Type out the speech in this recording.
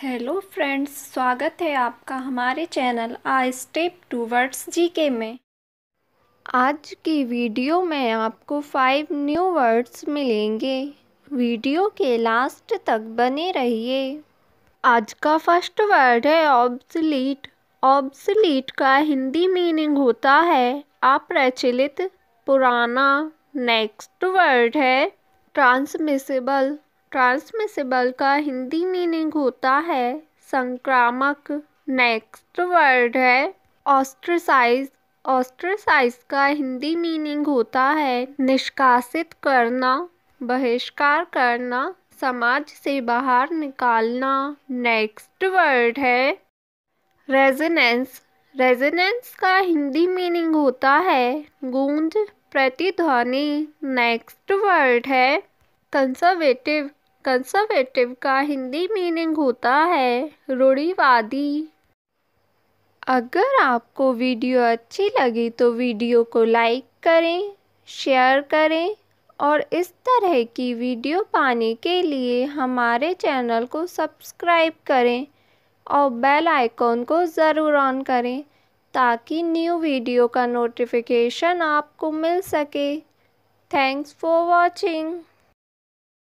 hello friends स्वागत है आपका हमारे channel a step towards GK में आज की वीडियो में आपको फाइव न्यू वर्ड्स मिलेंगे वीडियो के लास्ट तक बने रहिए आज का फर्स्ट वर्ड है ऑब्सलीट ऑब्सलीट का हिंदी मीनिंग होता है अप्रचलित पुराना नेक्स्ट वर्ड है ट्रांसमिसेबल ट्रांसमिसिबल का हिंदी मीनिंग होता है संक्रामक नेक्स्ट वर्ड है ऑस्ट्रिसाइज ऑस्ट्रिसाइज का हिंदी मीनिंग होता है निष्कासित करना बहिष्कार करना समाज से बाहर निकालना नेक्स्ट वर्ड है रेजोनेंस रेजोनेंस का हिंदी मीनिंग होता है गूंज प्रतिध्वनि नेक्स्ट वर्ड है कंसर्वेटिव कंसर्वेटिव का हिंदी मीनिंग होता है रूढ़ीवादी अगर आपको वीडियो अच्छी लगी तो वीडियो को लाइक करें शेयर करें और इस तरह की वीडियो पाने के लिए हमारे चैनल को सब्सक्राइब करें और बेल आइकॉन को ज़रूर ऑन करें ताकि न्यू वीडियो का नोटिफिकेशन आपको मिल सके थैंक्स फॉर वॉचिंग